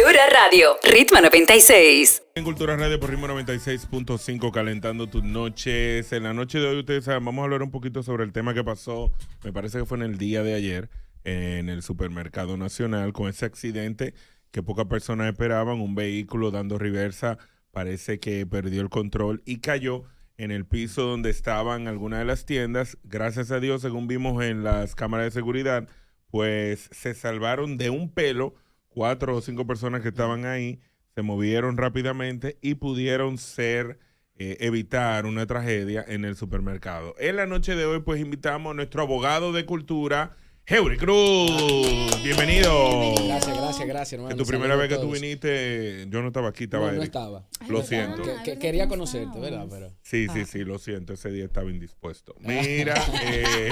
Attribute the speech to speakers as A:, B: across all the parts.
A: Cultura Radio, Ritmo 96.
B: En Cultura Radio por Ritmo 96.5, calentando tus noches. En la noche de hoy, ustedes saben, vamos a hablar un poquito sobre el tema que pasó, me parece que fue en el día de ayer, en el supermercado nacional, con ese accidente que pocas personas esperaban, un vehículo dando reversa, parece que perdió el control y cayó en el piso donde estaban algunas de las tiendas. Gracias a Dios, según vimos en las cámaras de seguridad, pues se salvaron de un pelo cuatro o cinco personas que estaban ahí se movieron rápidamente y pudieron ser eh, evitar una tragedia en el supermercado. En la noche de hoy, pues invitamos a nuestro abogado de cultura, Heuri Cruz. Bienvenido. Gracias,
C: gracias, gracias, hermano. tu primera vez que tú
B: viniste, yo no estaba aquí, estaba No, no estaba. Lo siento.
C: quería conocerte, ¿verdad? Pero, Sí, sí, ah. sí,
B: lo siento, ese día estaba indispuesto. Mira, eh,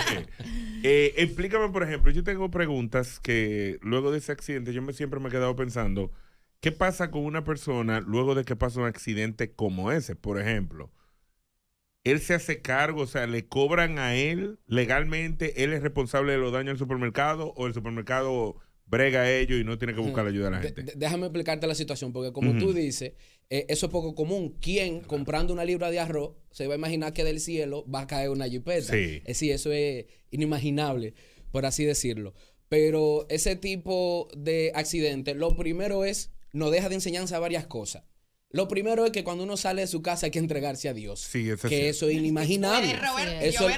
B: eh, explícame, por ejemplo, yo tengo preguntas que luego de ese accidente yo me, siempre me he quedado pensando, ¿qué pasa con una persona luego de que pasa un accidente como ese? Por ejemplo, él se hace cargo, o sea, le cobran a él legalmente, él es responsable de los daños al supermercado o el supermercado brega a ellos y no tiene que buscar la ayuda de la gente.
C: déjame explicarte la situación, porque como tú dices, eh, eso es poco común. ¿Quién comprando una libra de arroz se va a imaginar que del cielo va a caer una jipeta? Sí. Es eh, eso es inimaginable, por así decirlo. Pero ese tipo de accidente, lo primero es, nos deja de enseñanza varias cosas. Lo primero es que cuando uno sale de su casa hay que entregarse a Dios. Sí, eso que eso es inimaginable. eso,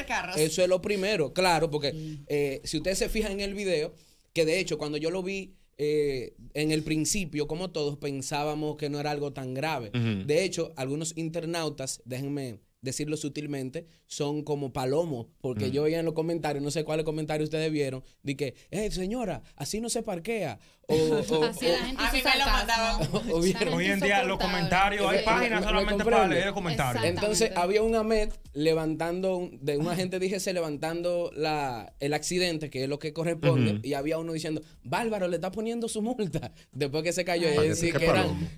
C: es lo primero, claro, porque eh, si ustedes se fijan en el video, que de hecho cuando yo lo vi eh, en el principio, como todos pensábamos que no era algo tan grave. De hecho, algunos internautas, déjenme decirlo sutilmente, son como palomos, porque mm. yo veía en los comentarios, no sé cuáles comentarios ustedes vieron, de que, eh, señora, así no se parquea. O, así la
D: gente lo mandaban.
C: Hoy en día los comentarios, hay páginas solamente para leer comentarios. Entonces había un AMET levantando, de un agente se levantando la, el accidente, que es lo que corresponde, y había uno diciendo, Bárbaro, le está poniendo su multa, después que se cayó, que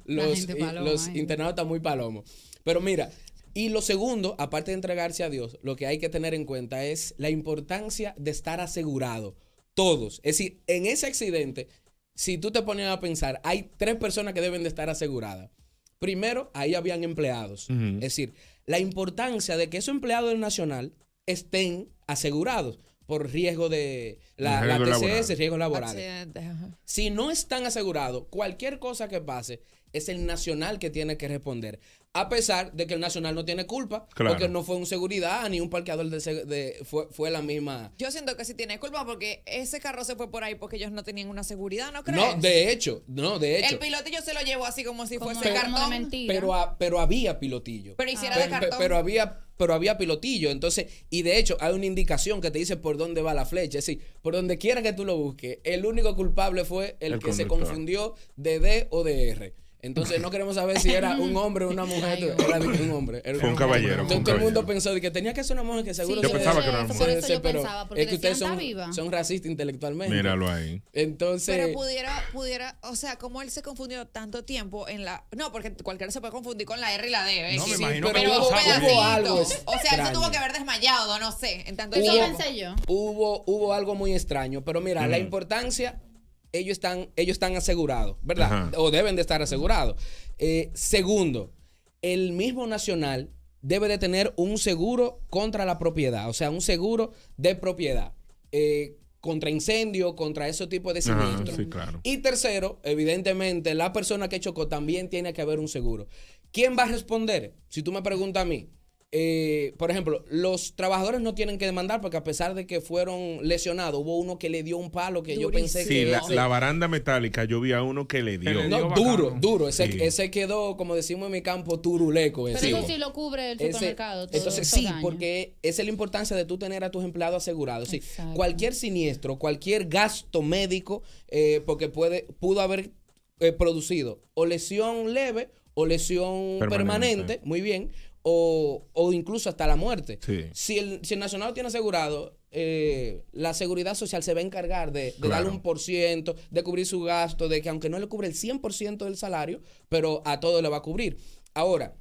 C: los, internados los muy palomos. Pero mira, y lo segundo, aparte de entregarse a Dios, lo que hay que tener en cuenta es la importancia de estar asegurado. Todos. Es decir, en ese accidente, si tú te ponías a pensar, hay tres personas que deben de estar aseguradas. Primero, ahí habían empleados. Es decir, la importancia de que esos empleados del Nacional estén asegurados por riesgo de la, riesgo laboral. Si no están asegurados, cualquier cosa que pase, es el nacional que tiene que responder. A pesar de que el nacional no tiene culpa, porque no fue un seguridad ni un parqueador fue, fue, la misma.
D: Yo siento que sí tiene culpa porque ese carro se fue por ahí porque ellos no tenían una seguridad, ¿no crees? No,
C: de hecho, no, de hecho. El
D: pilotillo se lo llevó así como si fuese cartón. Mentira.
C: Pero, había pilotillo.
D: Pero hiciera de cartón. Pero,
C: había pero había pilotillo. Entonces, y de hecho, hay una indicación que te dice por dónde va la flecha. Es decir, por donde quiera que tú lo busques, el único culpable fue el, que se confundió de D o de R. Entonces no queremos saber si era un hombre o una mujer. Era un hombre. Era un, caballero. Entonces todo el mundo pensó de que tenía que ser una mujer que seguro. Sí, yo pensaba que era una mujer. Por eso yo pensaba, porque es que ustedes son, racistas intelectualmente. Míralo ahí. Entonces. Pero pudiera, pudiera,
D: o sea, como él se confundió tanto tiempo en la. No, porque cualquiera se puede confundir con la R y la D. ¿eh? No, me sí, imagino pero, hubo, algo. O sea, él se tuvo que haber desmayado, no sé. En tanto hubo, pensé yo.
C: Hubo, hubo algo muy extraño. Pero mira, la mm. importancia ellos están, ellos están asegurados, ¿verdad? O deben de estar asegurados. Eh, segundo, el mismo nacional debe de tener un seguro contra la propiedad, o sea, un seguro de propiedad. Eh, contra incendio, contra ese tipo de siniestros. Y tercero, evidentemente, la persona que chocó también tiene que haber un seguro. ¿Quién va a responder? Si tú me preguntas a mí, eh, por ejemplo, los trabajadores no tienen que demandar porque a pesar de que fueron lesionados, hubo uno que le dio un palo que yo pensé que... Sí, la,
B: baranda metálica, yo vi
C: a uno que le dio. duro, duro. Ese, quedó, como decimos en mi campo, turuleco. Pero eso sí lo cubre el supermercado. entonces, sí, porque esa es la importancia de tú tener a tus empleados asegurados. Sí, cualquier siniestro, cualquier gasto médico, eh, porque puede, pudo haber eh, producido o lesión leve o lesión permanente muy bien, o, incluso hasta la muerte. Si, el, si el nacional tiene asegurado, eh, la seguridad social se va a encargar de, darle un por ciento, de cubrir su gasto, de que aunque no le cubre el 100% del salario, pero a todo le va a cubrir. Ahora,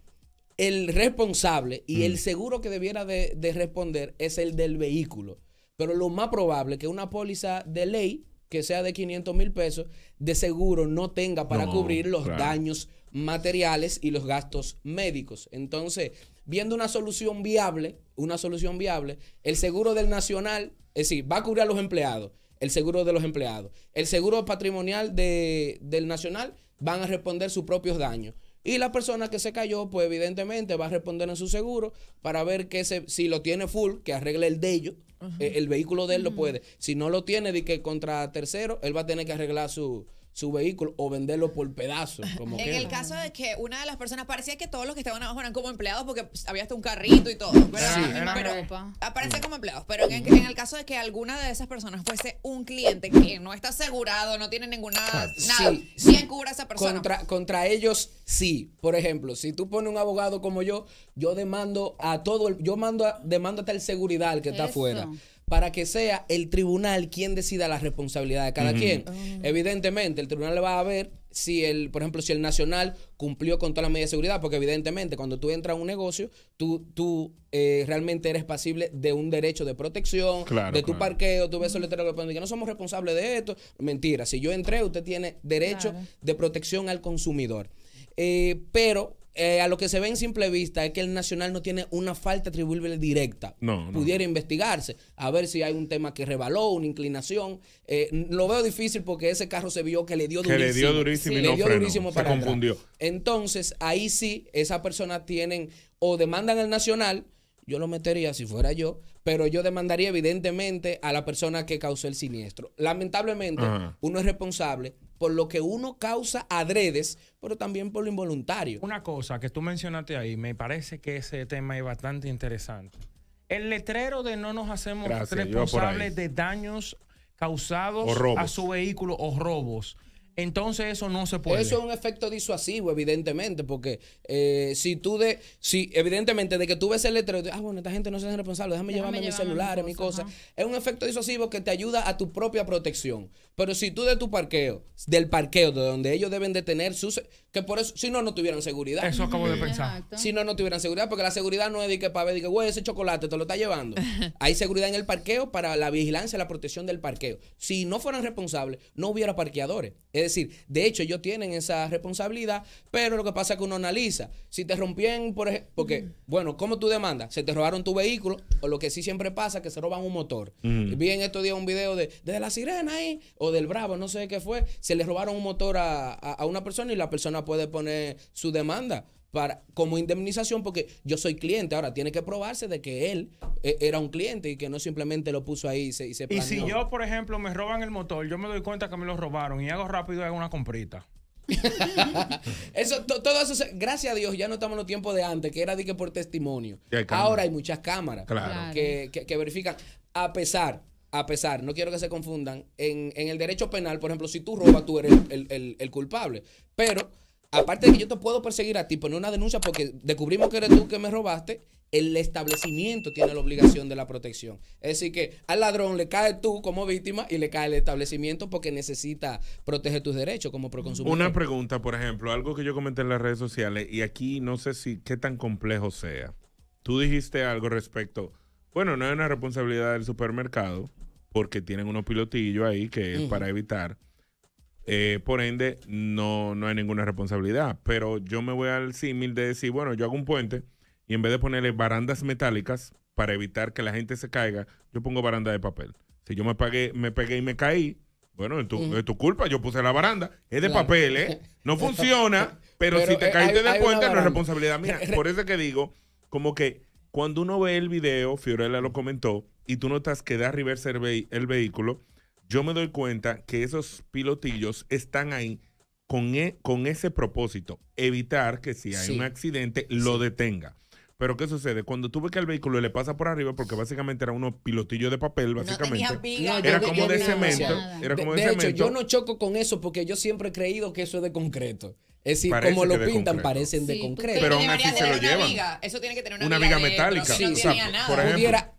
C: el responsable y el mm. seguro que debiera de, responder es el del vehículo. Pero lo más probable que una póliza de ley que sea de 500 mil pesos de seguro no tenga para cubrir los daños materiales y los gastos médicos. Entonces, viendo una solución viable, una solución viable, el seguro del nacional, es decir, va a cubrir a los empleados, el seguro de los empleados, el seguro patrimonial del nacional van a responder sus propios daños. Y la persona que se cayó, pues evidentemente va a responder en su seguro para ver que se, si lo tiene full, que arregle el de ellos. Eh, el vehículo de él lo puede. Si no lo tiene, de que contra tercero, él va a tener que arreglar su, su vehículo o venderlo por pedazos. Como en el caso
D: de que una de las personas parecía que todos los que estaban abajo eran como empleados porque pues, había hasta un carrito y todo. Pero, sí, como empleados. Pero en, el caso de que alguna de esas personas fuese un cliente que no está asegurado, no tiene ninguna ah, nada,
C: ¿quién a esa persona? Contra, ellos sí. Por ejemplo, si tú pones un abogado como yo, yo demando a todo el, yo mando a, demando hasta el seguridad al que está afuera para que sea el tribunal quien decida la responsabilidad de cada quien. Ah. Evidentemente, el tribunal le va a ver si el, por ejemplo, si el nacional cumplió con todas las medidas de seguridad, porque evidentemente cuando tú entras a un negocio, tú, tú eh, realmente eres pasible de un derecho de protección, de tu parqueo, tú ves el letrero que no somos responsables de esto. Mentira, si yo entré, usted tiene derecho de protección al consumidor. Eh, pero eh, a lo que se ve en simple vista es que el Nacional no tiene una falta atribuible directa. No, Pudiera investigarse, a ver si hay un tema que rebaló, una inclinación. Eh, lo veo difícil porque ese carro se vio que le dio que le dio durísimo y confundió. Entonces, ahí sí, esa persona tienen o demandan al Nacional yo lo metería si fuera yo, pero yo demandaría evidentemente a la persona que causó el siniestro. Lamentablemente, uno es responsable por lo que uno causa adredes, pero también por lo involuntario. Una cosa que tú mencionaste ahí, me
E: parece que ese tema es bastante interesante. El letrero de no nos hacemos responsables
C: de daños causados a su vehículo o robos entonces eso no se puede. Eso es un efecto disuasivo, evidentemente, porque eh, si tú de, si evidentemente de que tú ves el letrero, ah, bueno, esta gente no se hace responsable, déjame, llevarme mi celular, mi cosa. es un efecto disuasivo que te ayuda a tu propia protección. Pero si tú de tu parqueo, del parqueo de donde ellos deben de tener sus... Que por eso, si no, no tuvieran seguridad. Eso acabo de pensar. Si no, no tuvieran seguridad, porque la seguridad no es de que para ver, güey, ese chocolate te lo está llevando. Hay seguridad en el parqueo para la vigilancia, la protección del parqueo. Si no fueran responsables, no hubiera parqueadores. Es decir, de hecho, ellos tienen esa responsabilidad, pero lo que pasa es que uno analiza. Si te rompieron, por ejemplo, porque, mm. bueno, ¿cómo tú demandas? Se te robaron tu vehículo, o lo que sí siempre pasa, que se roban un motor. bien mm. Vi en estos días un video de, de la sirena ahí, o del Bravo, no sé qué fue, se le robaron un motor a, una persona y la persona puede poner su demanda para, como indemnización porque yo soy cliente. Ahora tiene que probarse de que él eh, era un cliente y que no simplemente lo puso ahí y se, y Y si yo,
E: por ejemplo, me roban el motor, yo me doy cuenta que me lo robaron y hago rápido y hago una
C: comprita. eso, todo eso, gracias a Dios, ya no estamos en los tiempos de antes, que era de que por testimonio. Ahora hay muchas cámaras que verifican. A pesar a pesar, no quiero que se confundan, en, el derecho penal, por ejemplo, si tú robas, tú eres el, culpable. Pero, aparte de que yo te puedo perseguir a ti, poner una denuncia porque descubrimos que eres tú que me robaste, el establecimiento tiene la obligación de la protección. Es decir, que al ladrón le cae tú como víctima y le cae el establecimiento porque necesita proteger tus derechos como consumidor. Una
B: pregunta, por ejemplo, algo que yo comenté en las redes sociales y aquí no sé si qué tan complejo sea. Tú dijiste algo respecto, bueno, no es una responsabilidad del supermercado, porque tienen unos pilotillos ahí que es para evitar. Eh, por ende, no, no hay ninguna responsabilidad. Pero yo me voy al símil de decir, bueno, yo hago un puente y en vez de ponerle barandas metálicas para evitar que la gente se caiga, yo pongo baranda de papel. Si yo me, me pegué y me caí, bueno, es tu, culpa, yo puse la baranda. Es de papel, ¿eh? No funciona, pero, si te caíste de puente no es responsabilidad mía. Por eso que digo, como que cuando uno ve el video, Fiorella lo comentó, y tú notas que da reverse el, el vehículo, yo me doy cuenta que esos pilotillos están ahí con, e, con ese propósito, evitar que si hay un accidente lo detenga. Pero ¿qué sucede? Cuando tú ves que el vehículo le pasa por arriba, porque básicamente era unos pilotillos de papel, básicamente. era, como de cemento, de, Hecho, yo no
C: choco con eso porque yo siempre he creído que eso es de concreto. Es decir, como lo pintan, parecen de concreto. Pero aún así se lo llevan.
D: Eso tiene que tener una, viga metálica.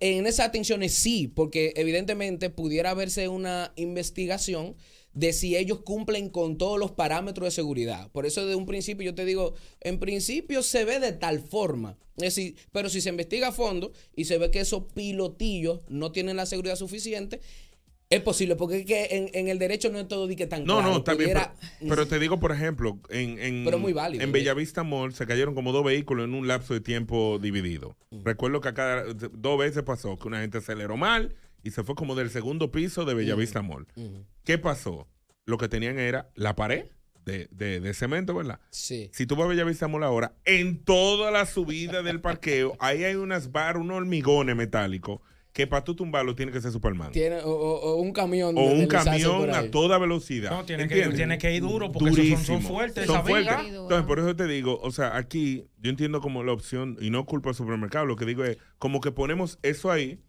C: en esas atenciones sí, porque evidentemente pudiera verse una investigación de si ellos cumplen con todos los parámetros de seguridad. Por eso de un principio yo te digo, en principio se ve de tal forma. Es pero si se investiga a fondo y se ve que esos pilotillos no tienen la seguridad suficiente, es posible, porque es que en, el derecho no es todo di que tan No, no, está
B: Pero, te digo, por ejemplo, en, Bellavista Mall se cayeron como dos vehículos en un lapso de tiempo dividido. Mm. Recuerdo que acá dos veces pasó que una gente aceleró mal y se fue como del segundo piso de Bellavista mm. Mall. Mm. ¿Qué pasó? Lo que tenían era la pared de, de cemento, ¿verdad? Sí. Si tú vas a Bellavista Mall ahora, en toda la subida del parqueo, ahí hay unas barras, unos hormigones metálicos que para tú tumbarlo tiene que ser Superman.
C: Tiene, o, un camión. O un camión a
B: toda velocidad. No, tiene que, ir duro porque son, fuertes. Entonces, por eso te digo, o sea, aquí yo entiendo como la opción, y no culpa al supermercado, lo que digo es, como que ponemos eso ahí,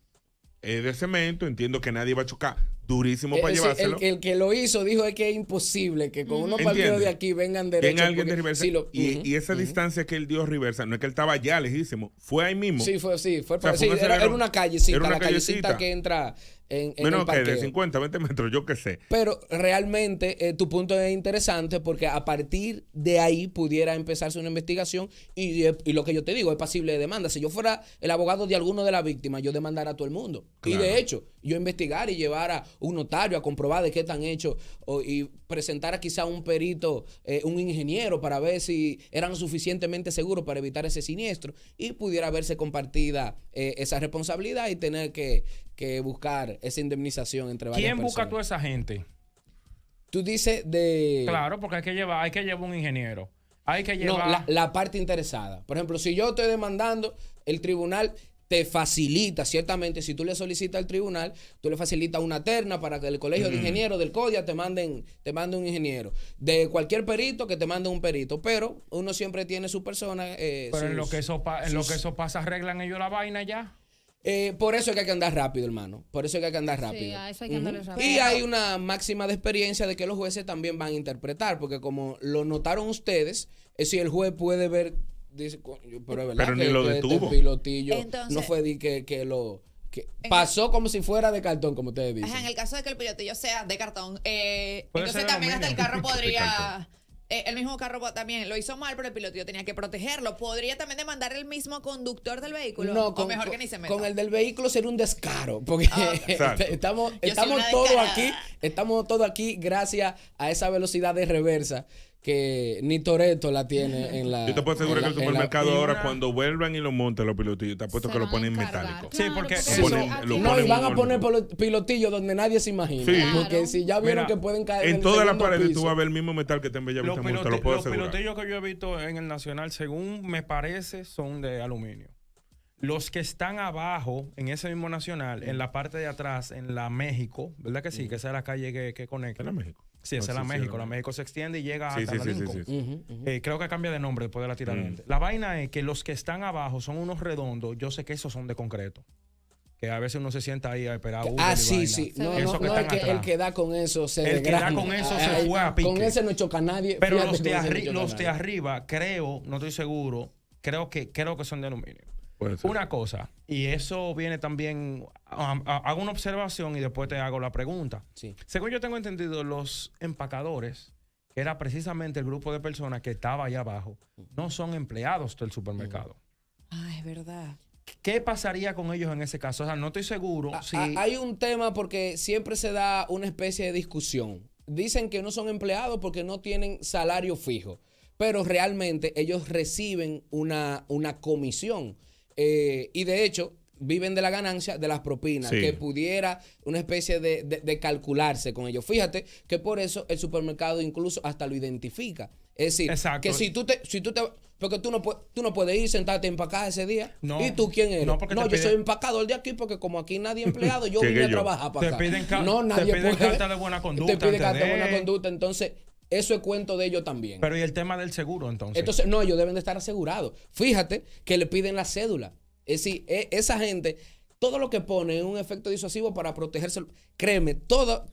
B: eh, de cemento, entiendo que nadie va a chocar durísimo eh, para llevárselo.
C: El, que lo hizo dijo que es imposible que con unos partidos de aquí vengan de reversa.
B: y, esa distancia que él dio reversa no es que él estaba allá lejísimo, fue ahí mismo. Sí, fue,
C: sí, fue, era, una callecita, la callecita que entra Menos que de 50,
B: 20 metros, yo qué sé.
C: Pero realmente eh, tu punto es interesante porque a partir de ahí pudiera empezarse una investigación y, lo que yo te digo es pasible de demanda. Si yo fuera el abogado de alguno de las víctimas, yo demandara a todo el mundo. Y de hecho, yo investigar y llevara a un notario a comprobar de qué están hechos y presentara quizá un perito, eh, un ingeniero para ver si eran suficientemente seguros para evitar ese siniestro y pudiera verse compartida eh, esa responsabilidad y tener que que buscar esa indemnización entre varias ¿Quién ¿Quién busca a toda
E: esa gente?
C: Tú dices de... Claro,
E: porque hay que llevar, hay que llevar un ingeniero. Hay que llevar...
C: la, parte interesada. Por ejemplo, si yo estoy demandando, el tribunal te facilita, ciertamente, si tú le solicitas al tribunal, tú le facilitas una terna para que el colegio de mm. ingenieros del CODIA te manden, te mande un ingeniero. De cualquier perito que te mande un perito. Pero uno siempre tiene su persona. Eh, pero en lo que eso, en lo que eso pasa, arreglan ellos la vaina ya. Eh, por eso es que hay que andar rápido, hermano. Por eso es que hay que andar rápido. Y hay una máxima de experiencia de que los jueces también van a interpretar, porque como lo notaron ustedes, es si el juez puede ver, dice, pero verdad pero ni lo este detuvo. pilotillo no fue de que, lo... Que pasó como si fuera de cartón, como ustedes dicen. en
D: el caso de que el pilotillo sea de cartón, eh, entonces también hasta el carro podría... Eh, el mismo carro también lo hizo mal, pero el piloto tenía que protegerlo. ¿Podría también demandar el mismo conductor del vehículo? No, con, el
C: del vehículo sería un descaro, porque ah, este, estamos, estamos todos aquí, estamos todos aquí gracias a esa velocidad de reversa que ni Toreto la tiene en la. Yo te puedo asegurar que el supermercado ahora, cuando
B: vuelvan y lo monten los pilotillos, te apuesto que lo ponen metálico. Sí, porque no, y van a poner
C: pilotillos donde nadie se imagina. Porque si ya vieron que pueden caer. En todas las
B: paredes tú vas a ver el mismo metal que está en Bella Vista Los, los pilotillos
E: que yo he visto en el Nacional, según me parece, son de aluminio. Los que están abajo en ese mismo Nacional, en la parte de atrás, en la México, ¿verdad que sí? Que esa es la calle que, conecta. la México. Sí, esa es la México. La México se extiende y llega hasta la Lincoln. creo que cambia de nombre después de la tirada mm. La vaina es que los que están abajo son unos redondos. Yo sé que esos son de concreto. Que a veces uno se sienta ahí a esperar Ah, sí, sí. el, que,
C: da con eso se El que da con eso se fue a pique. Con ese no choca nadie. Pero los, de, los de
E: arriba, creo, no estoy seguro, creo que, creo que son de aluminio. Una cosa, y eso viene también, hago una observación y después te hago la pregunta. Según yo tengo entendido, los empacadores, que era precisamente el grupo de personas que estaba allá abajo, no son empleados del supermercado.
C: Ah, es verdad. ¿Qué pasaría con ellos en ese
E: caso? O sea, no estoy seguro. si... Hay
C: un tema porque siempre se da una especie de discusión. Dicen que no son empleados porque no tienen salario fijo, pero realmente ellos reciben una, una comisión. Eh, y de hecho, viven de la ganancia de las propinas, que pudiera una especie de, de, calcularse con ellos Fíjate que por eso el supermercado incluso hasta lo identifica. Es decir, que si tú te, si tú te, porque tú no, tú no puedes ir sentarte empacado ese día. ¿Y tú quién eres? No, yo soy empacador de aquí porque como aquí nadie empleado, yo vine a trabajar para acá. no, nadie te piden carta de buena conducta. Te piden carta de buena conducta. Entonces, eso es cuento de ellos también. Pero ¿y el tema del seguro entonces? Entonces, no, ellos deben de estar asegurados. Fíjate que le piden la cédula. Es decir, e, esa gente, todo lo que pone un efecto disuasivo para protegerse. Créeme, todas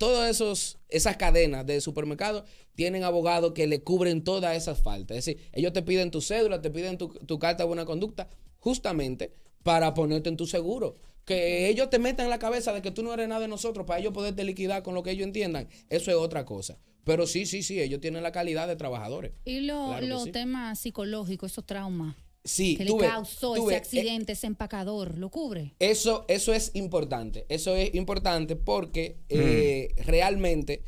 C: esas cadenas de supermercados tienen abogados que le cubren todas esas faltas. Es decir, ellos te piden tu cédula, te piden tu, tu carta de buena conducta, justamente para ponerte en tu seguro. Que ellos te metan en la cabeza de que tú no eres nada de nosotros para ellos poderte liquidar con lo que ellos entiendan, eso es otra cosa. Pero sí, sí, sí, ellos tienen la calidad de trabajadores. Y los
A: temas psicológicos, esos traumas.
C: Sí, que tuve, le
A: causó ese eh, accidente, ese empacador, ¿lo cubre?
C: Eso, eso es importante. Eso es importante porque mm. eh, realmente,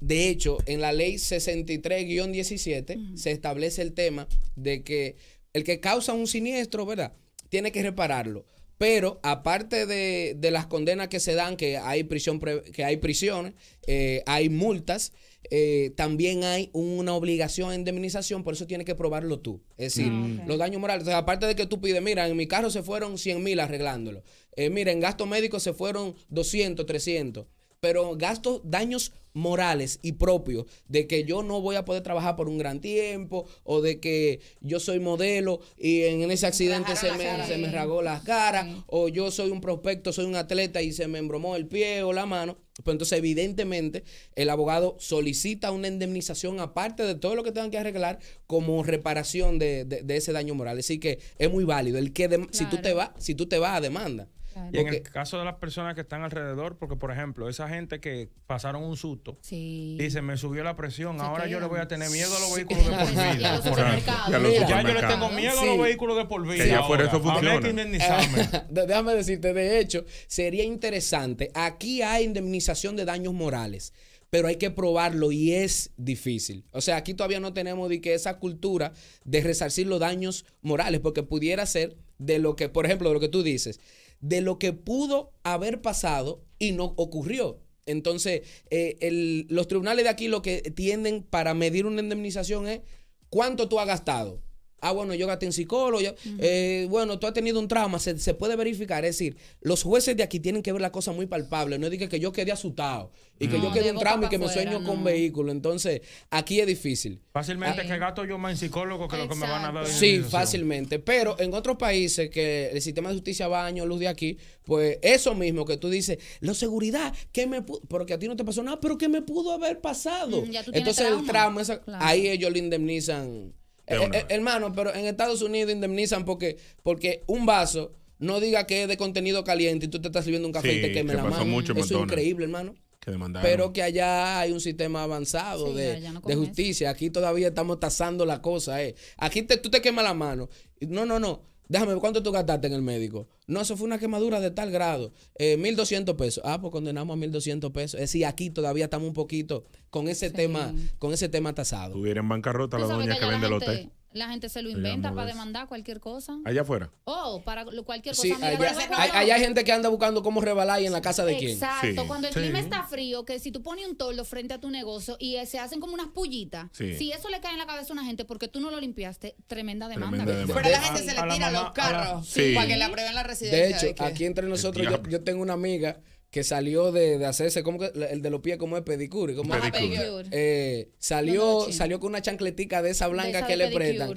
C: de hecho, en la ley 63-17 se establece el tema de que el que causa un siniestro, ¿verdad? Tiene que repararlo. Pero aparte de, las condenas que se dan, que hay prisión, que hay prisión, eh, hay multas eh, también hay una obligación de indemnización, por eso tienes que probarlo tú. Es decir, mm. los daños morales. aparte de que tú pides, mira, en mi carro se fueron 100 mil arreglándolo. Eh, mira, en gastos médicos se fueron 200, 300. Pero gastos, daños morales y propios de que yo no voy a poder trabajar por un gran tiempo o de que yo soy modelo y en ese accidente se me, se me ragó la cara mm. o yo soy un prospecto, soy un atleta y se me embromó el pie o la mano, pues entonces, evidentemente, el abogado solicita una indemnización aparte de todo lo que tengan que arreglar como reparación de, de, ese daño moral. Es decir, que es muy válido. El que si tú te vas, si tú te vas a demanda. Y en el
E: caso de las personas que están alrededor, porque por ejemplo, esa gente que pasaron un susto, sí. dice, me subió la presión, ahora yo le voy a tener miedo a los vehículos de por vida. ya yo le tengo miedo a los vehículos de por vida. ya por eso funciona.
C: Déjame decirte, de hecho, sería interesante, aquí hay indemnización de daños morales pero hay que probarlo y es difícil. O sea, aquí todavía no tenemos de que esa cultura de resarcir los daños morales, porque pudiera ser de lo que, por ejemplo, de lo que tú dices, de lo que pudo haber pasado y no ocurrió. Entonces, eh, los tribunales de aquí lo que tienden para medir una indemnización es cuánto tú has gastado. Ah, bueno, yo gasté en psicólogo. Eh, bueno, tú has tenido un trauma, se, puede verificar. Es decir, los jueces de aquí tienen que ver la cosa muy palpable. No diga que yo quedé asustado y que yo quedé en trauma y que me sueño con vehículo. Entonces, aquí es difícil. Fácilmente
E: ah, que gato yo más en psicólogo que lo que me van a dar. sí,
C: fácilmente. Pero en otros países que el sistema de justicia va años luz de aquí, pues eso mismo que tú dices, la seguridad, que me porque a ti no te pasó nada, pero qué me pudo haber pasado. Mm, Entonces, el trauma, ahí ellos le indemnizan. Eh, eh, hermano, pero en Estados Unidos indemnizan porque, porque un vaso no diga que es de contenido caliente y tú te estás sirviendo un café y te queme la mano. eso es increíble, hermano. pero que allá hay un sistema avanzado de, justicia. Aquí todavía estamos tasando la cosa. Eh. Aquí tú te quemas la mano. No, no, no Déjame cuánto tú gastaste en el médico. No, eso fue una quemadura de tal grado. 1.200 eh, pesos. Ah, pues condenamos a 1.200 pesos. Es decir, aquí todavía estamos un poquito con ese tema con ese tema tasado. Tuviera en bancarrota la doña que vende el hotel.
A: La gente se lo inventa para demandar cualquier cosa. Allá afuera. Oh, para cualquier cosa. hay, gente
C: que anda buscando cómo rebalar en la casa de quién. Exacto. cuando el clima está
A: frío, que si tú pones un toldo frente a tu negocio y eh, se hacen como unas pullitas, si eso le cae en la cabeza a una gente porque tú no lo limpiaste, tremenda demanda. Pero
C: la gente se le tira
D: los carros
C: para que la
A: prueben la residencia. De hecho,
C: aquí entre nosotros yo tengo una amiga que salió de, hacerse, como el de los pies, como es pedicure, como eh, salió, salió con una chancletica de esa blanca que le prestan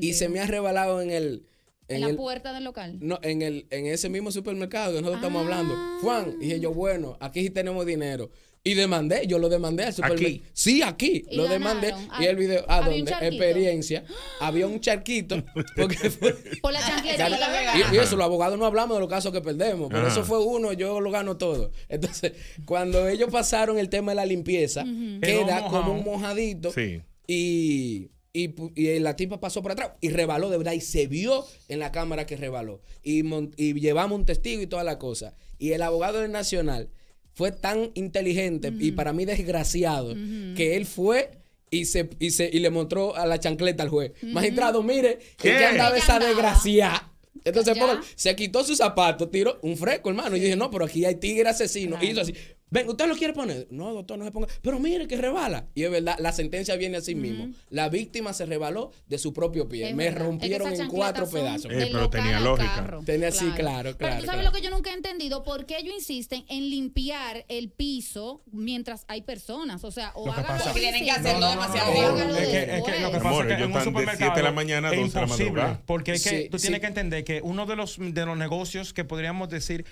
C: y se me ha rebalado en el en, la puerta del local. No, en el en ese mismo supermercado que nosotros estamos hablando. Ah. Juan, dije yo, bueno, aquí sí tenemos dinero. Y demandé, yo lo demandé al supermercado. Sí, aquí. lo demandé. y el ah. video, ah, ¿a dónde? Experiencia. Había un charquito. Porque
A: por la chanquería.
C: Y, eso, los abogados no hablamos de los casos que perdemos. Pero eso ah. fue uno, yo lo gano todo. Entonces, cuando ellos pasaron el tema de la limpieza, queda como un mojadito. Sí. Y, y, la tipa pasó por atrás y rebaló de verdad. Y se vio en la cámara que rebaló. Y, y llevamos un testigo y toda la cosa. Y el abogado del Nacional fue tan inteligente y para mí desgraciado que él fue y se, y se y le mostró a la chancleta al juez. Magistrado, mire, ¿Qué? que andaba esa desgracia. Entonces, se quitó su zapato, tiró un fresco, hermano. Y yo dije, no, pero aquí hay tigre asesino. Y hizo así, Ven, ¿usted lo quiere poner? No, doctor, no se ponga. Pero mire que rebala. Y es verdad, la sentencia viene así mismo. La víctima se rebaló de su propio pie. Me rompieron en cuatro pedazos. pero tenía lógica. Tenía así, claro, claro. Pero tú sabes lo que
A: yo nunca he entendido. ¿Por qué ellos insisten en limpiar el piso mientras hay personas? O sea, o hagan lo que tienen que hacerlo demasiado Es que,
E: es lo que pasa es que en un supermercado de 7 la mañana a 12 la Porque es que tú tienes que entender que uno de los, de los negocios que podríamos decir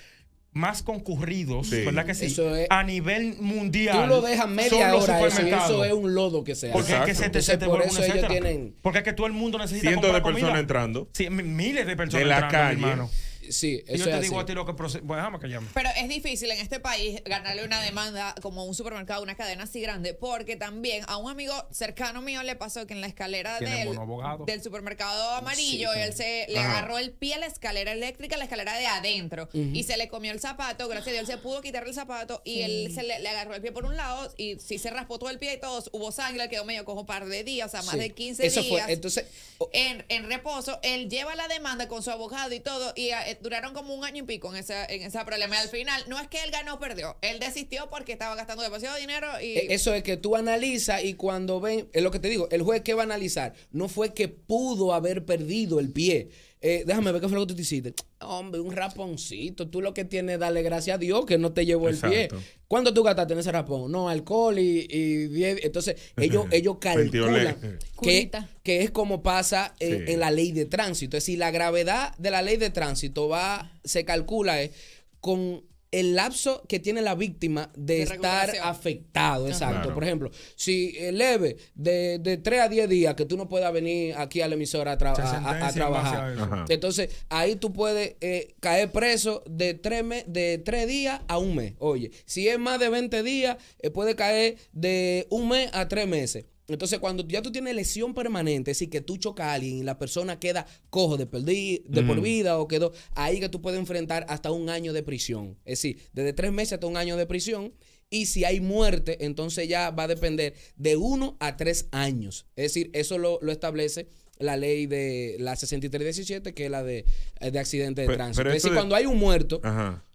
E: más concurridos, ¿verdad que sí? a nivel mundial. Tú lo dejas media hora eso, y eso es
C: un lodo que se hace. Porque es que se te, se Porque
E: es que todo el mundo necesita Cientos de personas entrando. Sí, miles de personas la entrando, calle. hermano yo te digo a ti lo que procede. Bueno, déjame llame
D: Pero es difícil en este país ganarle una demanda como un supermercado, una cadena así grande, porque también a un amigo cercano mío le pasó que en la escalera del, supermercado amarillo él se le agarró el pie a la escalera eléctrica, la escalera de adentro, y se le comió el zapato. Gracias a Dios se pudo quitar el zapato y él se le, agarró el pie por un lado y si se raspó todo el pie y todo. Hubo sangre, quedó medio cojo un par de días, o sea, más de 15 eso días. Fue, entonces, en, reposo, él lleva la demanda con su abogado y todo, y eh, duraron como un año y pico en ese, en problema. al final, no es que él ganó o perdió, él desistió porque estaba gastando demasiado dinero y... Eh,
C: eso es que tú analizas y cuando ven, es lo que te digo, el juez que va a analizar, no fue que pudo haber perdido el pie eh, déjame ver qué fue lo que tú te hiciste. Hombre, un raponcito. Tú lo que tienes, dale gracias a Dios que no te llevó el pie. ¿Cuánto tú gastaste en ese rapón? No, alcohol y, y Entonces, ellos, ellos calculan que, es como pasa eh, en, la ley de tránsito. Es decir, la gravedad de la ley de tránsito va, se calcula eh, con el lapso que tiene la víctima de, estar afectado, exacto. Por ejemplo, si eh, leve de, de 3 a 10 días que tú no puedas venir aquí a la emisora a, trabajar. Entonces, ahí tú puedes eh, caer preso de 3 de tres días a un mes. Oye, si es más de 20 días, eh, puede caer de un mes a 3 meses. Entonces, cuando ya tú tienes lesión permanente, es decir, que tú chocas a alguien y la persona queda cojo de, de por mm. vida o quedó, ahí que tú puedes enfrentar hasta un año de prisión. Es decir, desde tres meses hasta un año de prisión. Y si hay muerte, entonces ya va a depender de uno a tres años. Es decir, eso lo, establece la ley de la 6317, que es la de, eh, de accidente de tránsito. es decir, cuando hay un muerto,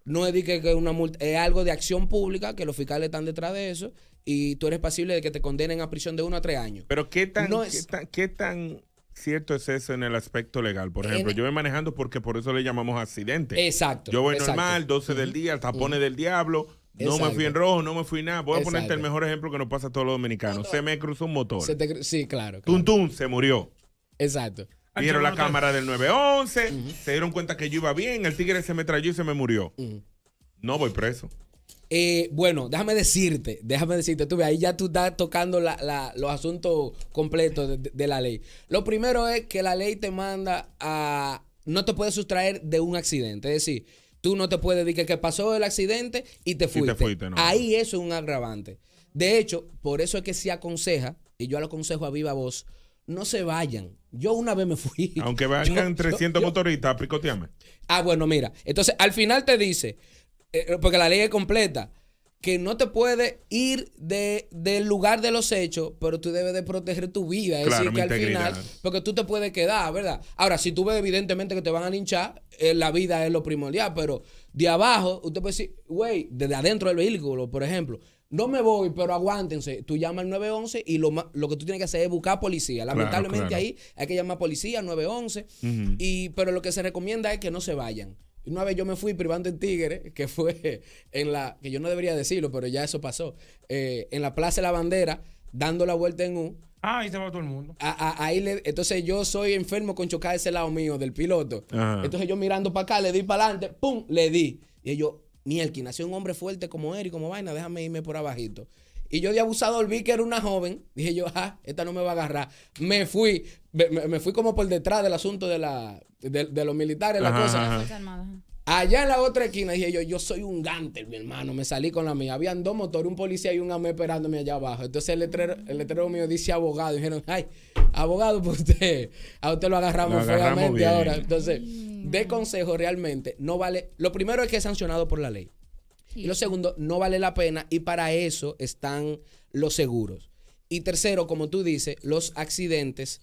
C: no es de que, una multa, es algo de acción pública, que los fiscales están detrás de eso, y tú eres pasible de que te condenen a prisión de uno a tres años.
B: Pero ¿qué tan, qué tan, cierto es eso en el aspecto legal. Por ejemplo, yo voy manejando porque por eso le llamamos accidente. Exacto. Yo voy normal, 12 del día, tapones tapón del diablo. No me fui en rojo, no me fui nada. Voy a ponerte el mejor ejemplo que nos pasa a todos los dominicanos. Se me cruzó un motor. Sí, claro. claro. Tum, se murió.
C: Exacto. Vieron la cámara
B: del 911, se dieron cuenta que yo iba bien, el tigre se me trayó y se me murió. No voy preso.
C: Eh, bueno, déjame decirte, déjame decirte, tú ahí ya tú estás tocando los asuntos completos de, la ley. Lo primero es que la ley te manda a... No te puedes sustraer de un accidente, es decir, tú no te puedes decir que, pasó el accidente y te fuiste. Ahí eso es un agravante. De hecho, por eso es que se aconseja, y yo lo aconsejo a viva voz, no se vayan. Yo una vez me fui. Aunque vayan 300 motoristas, picoteame. Ah, bueno, mira. Entonces, al final te dice... Eh, porque la ley es completa, que no te puede ir del lugar de los hechos, pero tú debes de proteger tu vida. Es decir, que al final, porque tú te puedes quedar, ¿verdad? Ahora, si tú ves evidentemente que te van a linchar, eh, la vida es lo primordial, pero de abajo, usted puede decir, güey, desde adentro del vehículo, por ejemplo, no me voy, pero aguántense. Tú llamas al 911 y lo, lo que tú tienes que hacer es buscar policía. Lamentablemente ahí hay que llamar policía, 911. y, pero lo que se recomienda es que no se vayan. Una vez yo me fui privando en Tigre, que fue en la, que yo no debería decirlo, pero ya eso pasó, eh, en la Plaza de la Bandera, dando la vuelta en un... Ah, ahí se va todo el mundo. ahí le, entonces yo soy enfermo con chocar ese lado mío del piloto. Entonces yo mirando para acá, le di para adelante, ¡pum! Le di. Y yo, que nació un hombre fuerte como él y como vaina, déjame irme por abajito. Y yo de abusador vi que era una joven. Dije yo, ah, esta no me va a agarrar. Me fui, me, fui como por detrás del asunto de, la, de, los militares, Allá en la otra esquina dije yo, yo soy un gantel, mi hermano. Me salí con la mía. Habían dos motores, un policía y un amé esperándome allá abajo. Entonces el letrero, mío dice abogado. dijeron, ay, abogado, pues usted, a usted lo agarramos, fuertemente ahora. Entonces, de consejo realmente, no vale. Lo primero es que es sancionado por la ley y lo segundo, no vale la pena y para eso están los seguros. Y tercero, como tú dices, los accidentes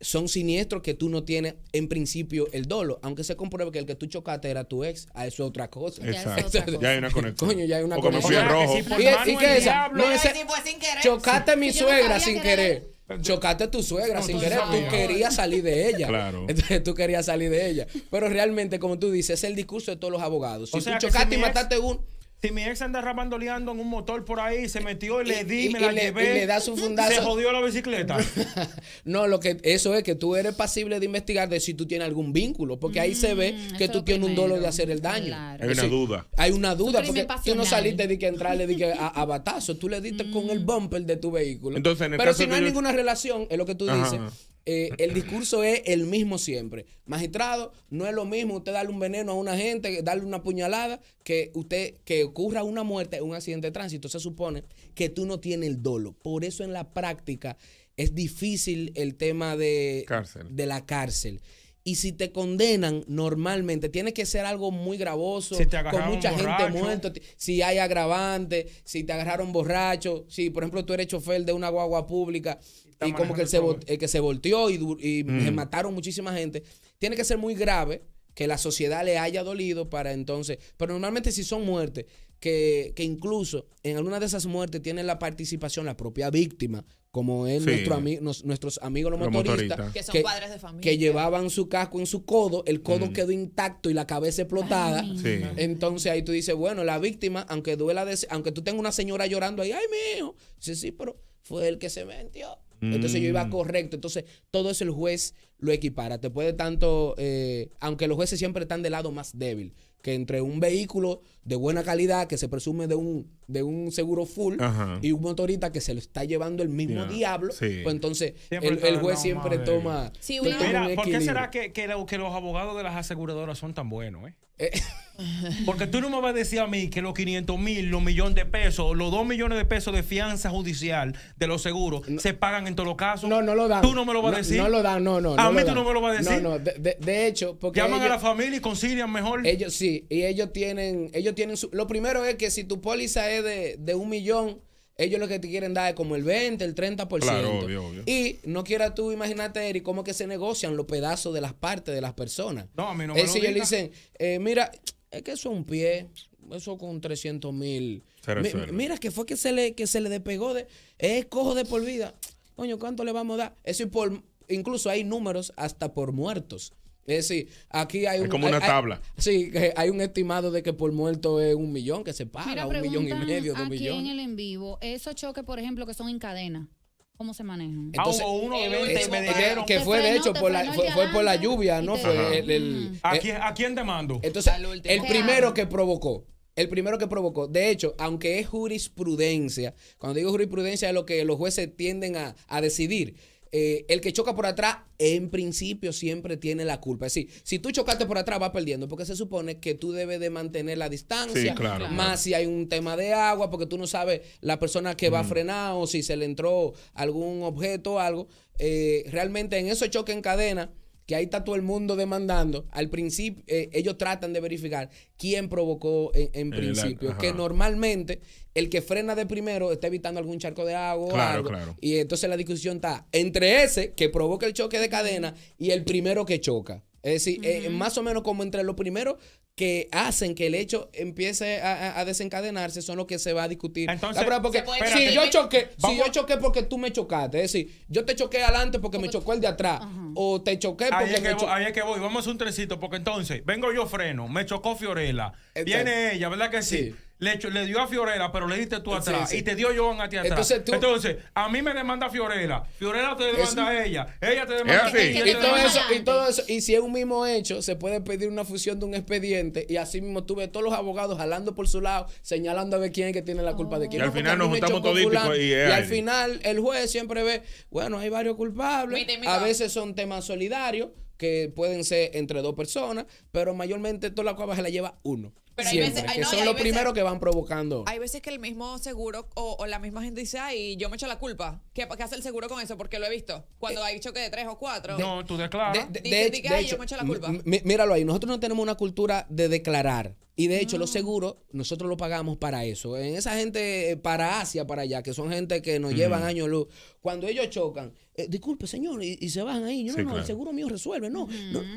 C: son siniestros que tú no tienes en principio el dolo, aunque se compruebe que el que tú chocaste era tu ex, a ah, eso es otra cosa. Exacto. Ya, hay una conexión. Coño, ya hay una conexión. ¿Y, Chocaste a mi suegra sin querer. Chocaste a tu suegra sin querer. Tú querías salir de ella. Claro. Entonces tú querías salir de ella. Pero realmente, como tú dices, es el discurso de todos los abogados. Si tú chocaste y mataste
E: a un, si mi ex anda rabandoleando en un motor por ahí, se metió y, le di, me la llevé. Le, da su fundazo. Se jodió
C: la bicicleta. no, lo que eso es que tú eres pasible de investigar de si tú tienes algún vínculo, porque ahí se ve mm, que tú tienes un dolor de hacer el daño. Hay una duda. Hay una duda, porque tú no saliste de que le di que a, batazo, tú le diste con el mm. bumper de tu vehículo. Entonces, Pero si no hay ninguna relación, es lo que tú dices eh, el discurso es el mismo siempre. Magistrado, no es lo mismo usted darle un veneno a una gente, darle una puñalada, que usted que ocurra una muerte, un accidente de tránsito. Se supone que tú no tienes el dolo. Por eso en la práctica es difícil el tema de, de la cárcel. Y si te condenan, normalmente tiene que ser algo muy gravoso, con mucha gente muerta, si hay agravante, si te agarraron borracho, si por ejemplo tú eres chofer de una guagua pública y como que, el se, eh, que se volteó y, y mm. mataron muchísima gente. Tiene que ser muy grave que la sociedad le haya dolido para entonces. Pero normalmente si son muertes, que, que incluso en alguna de esas muertes tiene la participación la propia víctima, como es nuestro nuestros amigos los, motoristas, que son padres de familia. Que llevaban su casco en su codo, el codo mm. quedó intacto y la cabeza explotada. Entonces ahí tú dices, bueno, la víctima, aunque duela, aunque tú tengas una señora llorando ahí, ay, mío. Sí, sí, pero fue el que se metió. Entonces yo iba mm. correcto. Entonces todo eso el juez lo equipara. Te puede tanto, eh, aunque los jueces siempre están del lado más débil, que entre un vehículo de buena calidad que se presume de un, de un seguro full y un motorista que se lo está llevando el mismo diablo, pues entonces el, juez siempre toma. Mira, ¿por qué será
E: que, que, los abogados de las aseguradoras son tan buenos? Eh? Eh. Porque tú no me vas a decir a mí que los 500 mil, los millones de pesos, los 2 millones de pesos de fianza judicial de los seguros se pagan en todos los casos. No, no lo dan. Tú no me lo vas a decir. No lo dan, no, no. A mí tú no me lo vas a decir.
C: No, no. De, hecho, porque. Llaman a la familia y concilian mejor. Ellos sí, y ellos tienen. Ellos lo primero es que si tu póliza es de, un millón, ellos lo que te quieren dar es como el 20, el 30%. Y no quieras tú imaginarte, Eric, cómo que se negocian los pedazos de las partes de las personas. No, a mí no me Es ellos dicen, eh, mira, es que eso es un pie, eso con 300 mil. mira, que fue que se le, que se le despegó de. Es cojo de por vida. Coño, ¿cuánto le vamos a dar? Eso y por. Incluso hay números hasta por muertos. Es decir, aquí hay un. como una tabla. sí, hay un estimado de que por muerto es un millón que se paga, un millón y medio, dos aquí en
A: el en vivo, esos choques, por ejemplo, que son en cadena. ¿Cómo se manejan? Ah, entonces, uno
C: eh, de 20 y me Que fue de hecho por la, fue, por la lluvia, ¿no? Eh, ¿A, quién, te mando? Entonces, el primero que provocó. El primero que provocó, de hecho, aunque es jurisprudencia, cuando digo jurisprudencia es lo que los jueces tienden a, a decidir, eh, el que choca por atrás, en principio, siempre tiene la culpa. Es si tú chocaste por atrás, vas perdiendo, porque se supone que tú debes de mantener la distancia. más si hay un tema de agua, porque tú no sabes la persona que va frenado a frenar o si se le entró algún objeto o algo. Eh, realmente en esos choque en cadena que ahí está todo el mundo demandando, al principio eh, ellos tratan de verificar quién provocó en, principio, que normalmente el que frena de primero está evitando algún charco de agua y entonces la discusión está entre ese que provoca el choque de cadena y el primero que choca. Es decir, eh, más o menos como entre los primeros que hacen que el hecho empiece a, desencadenarse son los que se va a discutir. Entonces, porque si yo choqué, si yo choqué porque tú me chocaste, es decir, yo te choqué adelante porque, me chocó el de atrás, o te choqué porque ahí es, que voy,
E: ahí que voy, vamos a un trencito, porque entonces vengo yo freno, me chocó Fiorella, viene ella, ¿verdad que sí le, le, dio a Fiorella, pero le diste tú atrás. Y te dio Joan a ti atrás. Entonces, a mí me demanda Fiorella. Fiorella te demanda a ella. Ella te demanda a ti.
C: Y, si es un mismo hecho, se puede pedir una fusión de un expediente. Y así mismo tuve todos los abogados jalando por su lado, señalando a ver quién es que tiene la culpa de quién. Y al final nos juntamos pues, Y, al final el juez siempre ve, bueno, hay varios culpables. A veces son temas solidarios que pueden ser entre dos personas, pero mayormente toda la cueva se la lleva uno. Pero Siempre, hay veces, que son los primeros que van provocando. Hay
D: veces que el mismo seguro o, la misma gente dice, ay, yo me echo la culpa. ¿Qué, hace el seguro con eso? Porque lo he visto. Cuando eh, hay choque de tres o cuatro. no,
C: tú declaras. De, hecho, yo la culpa. Míralo ahí. Nosotros no tenemos una cultura de declarar. Y de hecho, los seguros, nosotros lo pagamos para eso. En esa gente eh, para Asia, para allá, que son gente que nos llevan años luz. Cuando ellos chocan, eh, disculpe, señor, y, se bajan ahí. no, no, el seguro mío resuelve. No,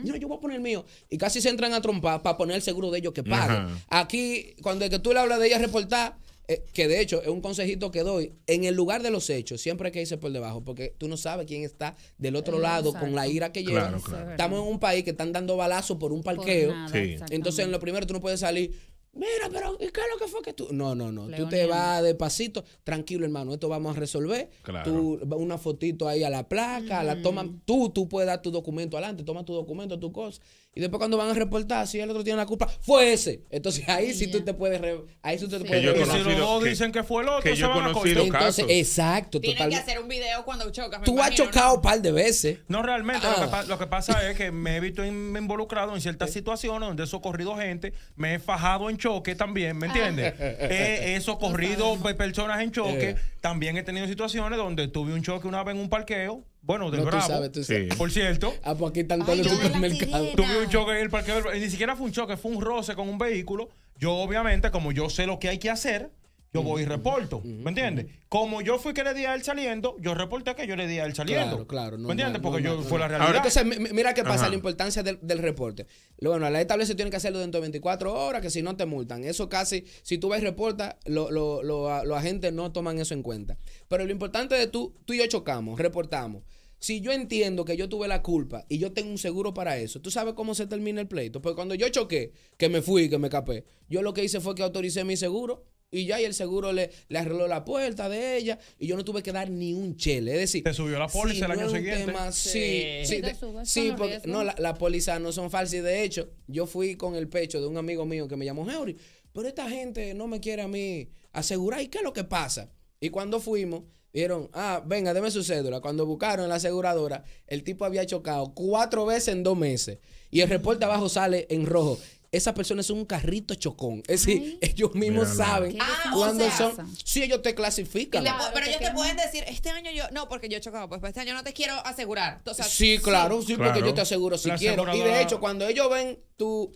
C: yo, voy a poner el mío. Y casi se entran a trompar para poner el seguro de ellos que paga Aquí, cuando que tú le hablas de ella reportar, eh, que de hecho es un consejito que doy, en el lugar de los hechos, siempre hay que irse por debajo, porque tú no sabes quién está del otro eh, lado con la ira que lleva. Estamos en un país que están dando balazos por un parqueo. Entonces, en lo primero, tú no puedes salir Mira, pero qué es lo que fue que tú? No, no, no. Tú te vas de pasito. Tranquilo, hermano. Esto vamos a resolver. Claro. Tú, una fotito ahí a la placa, la toma. Tú, tú puedes dar tu documento adelante. Toma tu documento, tu cosa. Y después cuando van a reportar, si el otro tiene la culpa, fue ese. Entonces ahí sí, tú te puedes... si los dicen
E: que fue el otro, se van he conocido
C: exacto. Tienen
D: que hacer un video
C: cuando chocas. Tú has chocado un par
E: de veces. No, realmente. Lo, que, ah. pasa es que me he visto involucrado en ciertas situaciones donde he socorrido gente. Me he fajado en choque también, ¿me entiendes? Ah. he, socorrido personas en choque. Eh. También he tenido situaciones donde tuve un choque una vez en un parqueo bueno, de no, Bravo. Sí. Por cierto. Ah, pues aquí están todos los supermercados. Tuve un choque en el parque. Ni siquiera fue un choque, fue un roce con un vehículo. Yo, obviamente, como yo sé lo que hay que hacer, yo voy y reporto, ¿me entiendes? Como yo fui que le di a él saliendo, yo reporté que yo le di a él saliendo. Claro, ¿Me entiendes? Porque yo fue la realidad. entonces, mira qué pasa, la
C: importancia del, reporte. Bueno, la establece tiene que hacerlo dentro de 24 horas, que si no te multan. Eso casi, si tú vas y reportas, los agentes no toman eso en cuenta. Pero lo importante de tú, tú y yo chocamos, reportamos. Si yo entiendo que yo tuve la culpa y yo tengo un seguro para eso, ¿tú sabes cómo se termina el pleito? Porque cuando yo choqué, que me fui, que me capé, yo lo que hice fue que autoricé mi seguro y ya, y el seguro le, arregló la puerta de ella y yo no tuve que dar ni un chele. Es decir, te subió la póliza el año siguiente. sí, sí, porque no, la, la, póliza no son falsas. Y de hecho, yo fui con el pecho de un amigo mío que me llamó Henry, pero esta gente no me quiere a mí asegurar. ¿Y qué es lo que pasa? Y cuando fuimos, Dijeron, ah, venga, deme su cédula. Cuando buscaron la aseguradora, el tipo había chocado cuatro veces en dos meses. Y el reporte abajo sale en rojo. Esas personas son un carrito chocón. Es decir, ellos mismos saben cuándo son. Sí, ellos te clasifican. pero ellos te pueden
D: decir, este año yo, no, porque yo he chocado, pues, este año no te quiero asegurar. sí, claro, sí, porque yo te aseguro si quiero. Y de hecho,
C: cuando ellos ven tu,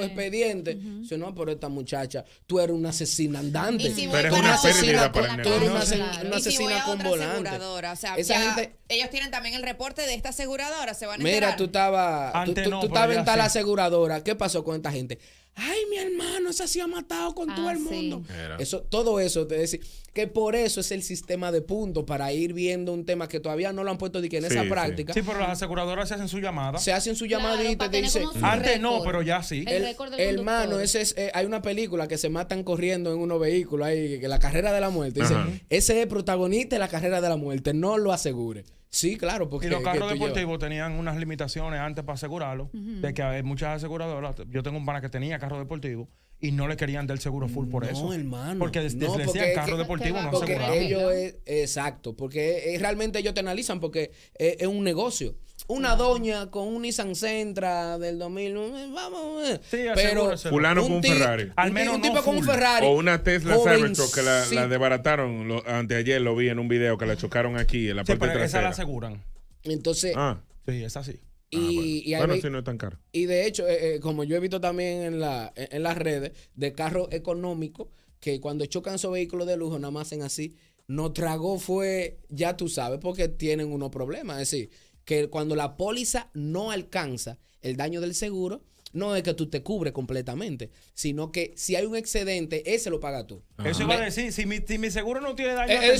C: expediente, tu, no, pero esta muchacha, tú eres una asesina andante. Si tú eres una asesina, con, tú eres una, asesina si con volante. O sea, Esa gente...
D: ellos tienen también el reporte de esta aseguradora, Mira, tú
C: estabas, tú, tú, estabas en tal aseguradora, ¿qué pasó? con gente ay, mi hermano, ese sí ha matado con todo ah, el mundo. Eso, todo eso te decir que por eso es el sistema de puntos para ir viendo un tema que todavía no lo han puesto de que en esa práctica. Sí. pero las
E: aseguradoras se hacen su llamada. Se hacen su llamadita y te dicen. Antes no, pero ya
C: sí. El, hermano, ese es, eh, hay una película que se matan corriendo en unos vehículos, ahí, la carrera de la muerte. ese es el protagonista de la carrera de la muerte, no lo asegure. Sí, claro, porque. Y los carros deportivos
E: tenían unas limitaciones antes para asegurarlo, de que hay muchas aseguradoras. Yo tengo un pana que tenía carro deportivo y no le querían dar seguro full por eso. hermano. Porque des, des, carro deportivo no es, eh,
C: exacto, porque es, eh, realmente ellos te analizan porque eh, es, un negocio. Una doña con un Nissan Sentra del 2000, vamos. pero fulano con un Ferrari. Al menos un, tipo con un Ferrari. O una Tesla Cybertruck que
B: la, desbarataron anteayer, lo vi en un video que la chocaron aquí en la parte pero trasera. Esa la
C: aseguran. Entonces, ah. sí, es así. Ah, y, y, no caro. y de hecho, eh, eh, como yo he visto también en, la, las redes, de carros económicos, que cuando chocan su vehículo de lujo, nada más hacen así. No tragó fue, ya tú sabes, porque tienen unos problemas. Es decir, que cuando la póliza no alcanza el daño del seguro, no es que tú te cubres completamente, sino que si hay un excedente, ese lo pagas tú. Eso iba a decir, si mi, mi seguro no tiene daño. Eh,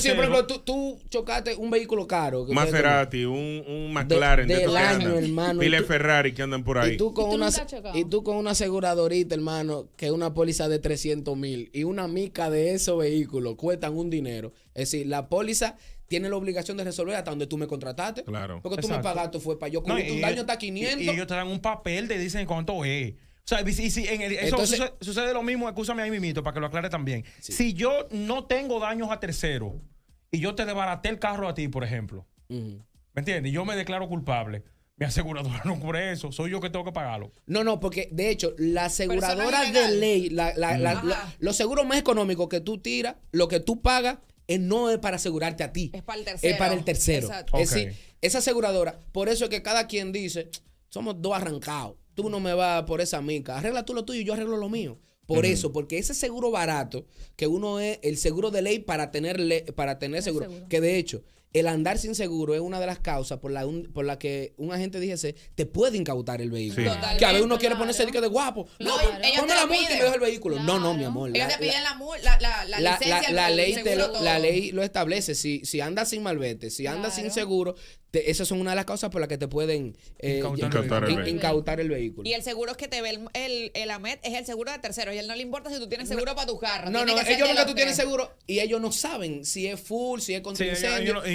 C: tú, chocaste un vehículo caro. Que Maserati,
E: un,
B: un, McLaren. De, hermano. Pile Ferrari que andan por ahí. Y tú
C: con, una, y tú con una aseguradorita, hermano, que es una póliza de 300 mil y una mica de esos vehículos cuestan un dinero. Es decir, la póliza tiene la obligación de resolver hasta donde tú me contrataste. Claro. Porque tú me pagaste, fue para yo. tu daño está 500. Y, ellos
E: te dan un papel, te dicen cuánto es. O sea, y si en eso sucede, lo mismo, escúchame ahí, Mimito, para que lo aclare también. Si yo no tengo daños a terceros y yo te desbaraté el carro a ti, por ejemplo, ¿me entiendes? Y Yo me declaro culpable. Mi aseguradora no cubre eso, soy yo que tengo que pagarlo.
C: No, no, porque de hecho, la aseguradora de ley, los seguros más económicos que tú tiras, lo que tú pagas no es para asegurarte a ti. Es para el tercero. Es para el tercero. Es esa aseguradora, por eso es que cada quien dice, somos dos arrancados. Tú no me vas por esa mica. Arregla tú lo tuyo y yo arreglo lo mío. Por eso, porque ese seguro barato, que uno es el seguro de ley para tener, para tener seguro, que de hecho, el andar sin seguro es una de las causas por la, por la que un agente dijese te puede incautar el vehículo. Que a veces uno quiere ponerse claro. de guapo. No, la multa y me dejo el vehículo. No, no, mi amor. la,
D: te la, ley, te lo, la ley
C: lo establece. Si, si andas sin malvete, si andas sin seguro, esas son una de las causas por las que te pueden eh, incautar, el, vehículo. Y
D: el seguro es que te ve el, el, AMET es el seguro de terceros. Y él no le importa si tú tienes seguro para tu carro. No, no, ellos nunca tú tienes seguro
C: y ellos no saben si es full, si es contra sí,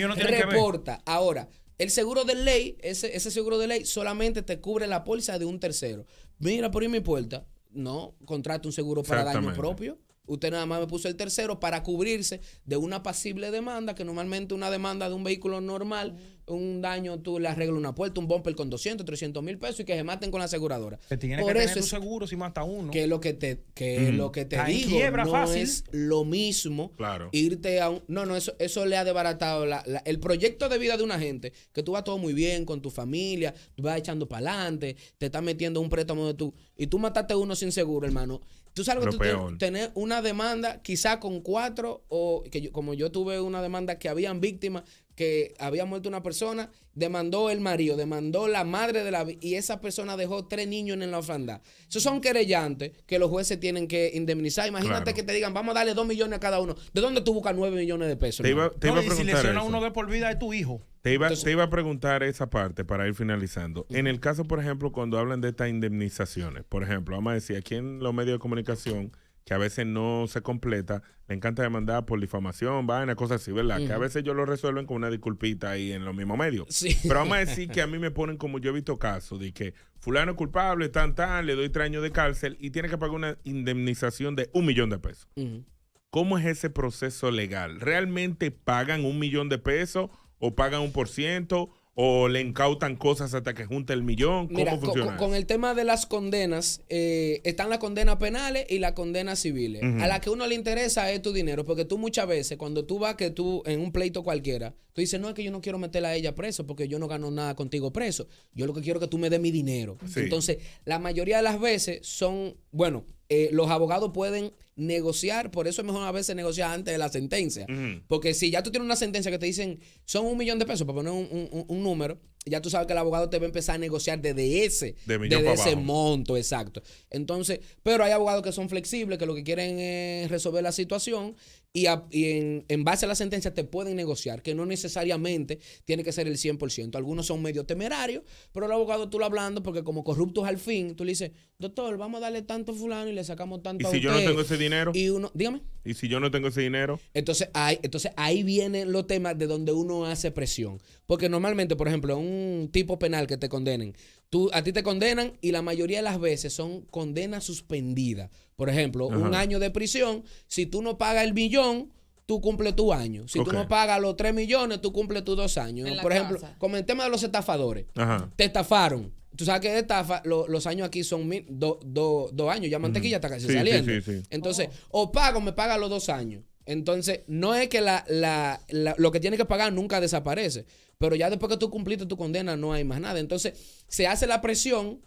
C: no reporta. Ahora, el seguro de ley, ese, ese seguro de ley solamente te cubre la póliza de un tercero. Mira, por ahí mi puerta. No, contrata un seguro para daño propio. Usted nada más me puso el tercero para cubrirse de una pasible demanda, que normalmente una demanda de un vehículo normal, un daño, tú le arreglas una puerta, un bumper con 200, 300 mil pesos y que se maten con la aseguradora. Te tiene que eso tener un seguro si mata uno. Que lo que te, que lo que te digo. no es lo mismo irte a un... No, no, eso, eso le ha desbaratado el proyecto de vida de una gente, que tú vas todo muy bien con tu familia, tú vas echando para adelante, te estás metiendo un préstamo de tú Y tú mataste uno sin seguro, hermano. Tú sabes que tú una demanda, quizá con cuatro, o que como yo tuve una demanda que habían víctimas que había muerto una persona, demandó el marido, demandó la madre de la y esa persona dejó tres niños en la ofrenda. Esos son querellantes que los jueces tienen que indemnizar. Imagínate que te digan, vamos a darle dos millones a cada uno. ¿De dónde tú buscas nueve millones de pesos? Te iba, a si a uno de por vida es tu hijo.
B: Te iba, te iba a preguntar esa parte para ir finalizando. En el caso, por ejemplo, cuando hablan de estas indemnizaciones, por ejemplo, vamos a decir, aquí en los medios de comunicación que a veces no se completa, le encanta demandar por difamación, vaina, cosas así, ¿verdad? Que a veces yo lo resuelven con una disculpita ahí en los mismos medios. Sí. Pero vamos a decir que a mí me ponen como yo he visto casos, de que fulano es culpable, tan, tan, le doy tres años de cárcel y tiene que pagar una indemnización de un millón de pesos. ¿Cómo es ese proceso legal? ¿Realmente pagan un millón de pesos o pagan un por ciento? o le incautan cosas hasta que junta el millón? ¿Cómo funciona? Con,
C: el tema de las condenas, eh, están las condenas penales y las condenas civiles. A la que uno le interesa es tu dinero, porque tú muchas veces, cuando tú vas que tú en un pleito cualquiera, tú dices, no, es que yo no quiero meterla a ella preso porque yo no gano nada contigo preso. Yo lo que quiero es que tú me dé mi dinero. Entonces, la mayoría de las veces son, bueno, eh, los abogados pueden negociar, por eso es mejor a veces negociar antes de la sentencia. Porque si ya tú tienes una sentencia que te dicen son un millón de pesos, para poner un, número, ya tú sabes que el abogado te va a empezar a negociar desde ese, ese monto, exacto. Entonces, pero hay abogados que son flexibles, que lo que quieren es resolver la situación y, en, base a la sentencia te pueden negociar, que no necesariamente tiene que ser el 100%. Algunos son medio temerarios, pero el abogado tú lo hablando, porque como corruptos al fin, tú le dices, doctor, vamos a darle tanto fulano y le sacamos tanto ¿Y si yo no tengo ese dinero? Y uno, dígame. ¿Y si yo no tengo ese dinero? Entonces, hay, entonces ahí vienen los temas de donde uno hace presión. Porque normalmente, por ejemplo, un tipo penal que te condenen, Tú, a ti te condenan y la mayoría de las veces son condenas suspendidas. Por ejemplo, un año de prisión, si tú no pagas el millón, tú cumples tu año. Si tú no pagas los tres millones, tú cumples tus dos años. Por ejemplo, como el tema de los estafadores. Te estafaron. Tú sabes que de estafa, los años aquí son dos años. Ya mantequilla está casi saliendo. Entonces, o pago, me paga los dos años. Entonces, no es que la, la, lo que tiene que pagar nunca desaparece, pero ya después que tú cumpliste tu condena no hay más nada. Entonces, se hace la presión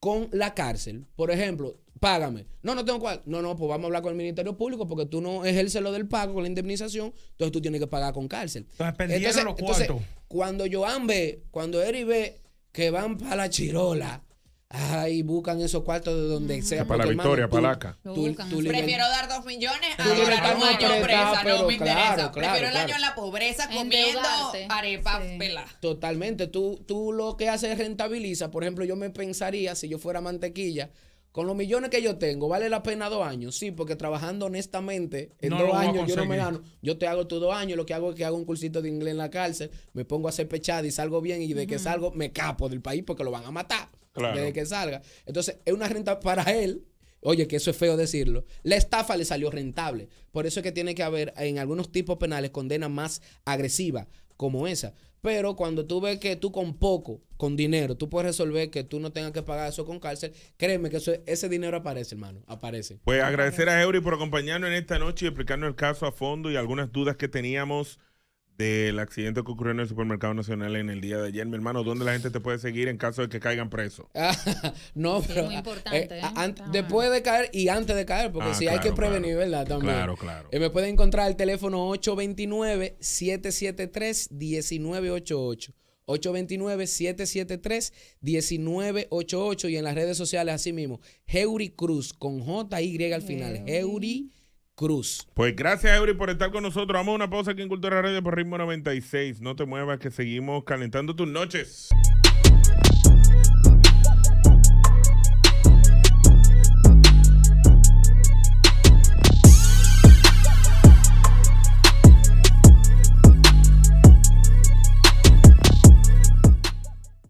C: con la cárcel. Por ejemplo, págame. No, no tengo cuál. No, no, pues vamos a hablar con el Ministerio Público porque tú no ejerces lo del pago con la indemnización, entonces tú tienes que pagar con cárcel. Entonces, cuando Joan ve, cuando Eri ve que van para la chirola Ay, buscan esos cuartos de donde sea. Para la victoria, para acá. Prefiero dar
D: dos millones
C: a la pobreza no me interesa. Prefiero el año en
D: la pobreza comiendo arepas peladas.
C: Totalmente. Tú, tú lo que haces rentabiliza. Por ejemplo, yo me pensaría, si yo fuera mantequilla, con los millones que yo tengo, ¿vale la pena dos años? Sí, porque trabajando honestamente, en dos años yo no me gano. Yo te hago tus dos años, lo que hago es que hago un cursito de inglés en la cárcel, me pongo a hacer pechada y salgo bien, y de que salgo, me capo del país porque lo van a matar desde que salga. Entonces, es una renta para él. Oye, que eso es feo decirlo. La estafa le salió rentable. Por eso es que tiene que haber en algunos tipos penales condena más agresiva como esa. Pero cuando tú ves que tú con poco, con dinero, tú puedes resolver que tú no tengas que pagar eso con cárcel, créeme que ese dinero aparece, hermano, aparece. Pues
B: agradecer a Eury por acompañarnos en esta noche y explicarnos el caso a fondo y algunas dudas que teníamos del accidente que ocurrió en el Supermercado Nacional en el día de ayer. Mi hermano, ¿dónde la gente te puede seguir en caso de que caigan presos?
C: no, pero... es muy eh, eh, eh, importante. después de caer y antes de caer, porque ah, si hay que prevenir, ¿verdad? También. Claro, claro. Y me pueden encontrar el teléfono 829-773-1988. 829-773-1988 y en las redes sociales así mismo, Heuri Cruz con J-Y al final, Heuri
B: Cruz. Pues gracias, Eury, por estar con nosotros. Vamos a una pausa aquí en Cultura Radio por Ritmo 96. No te muevas, que seguimos calentando tus noches.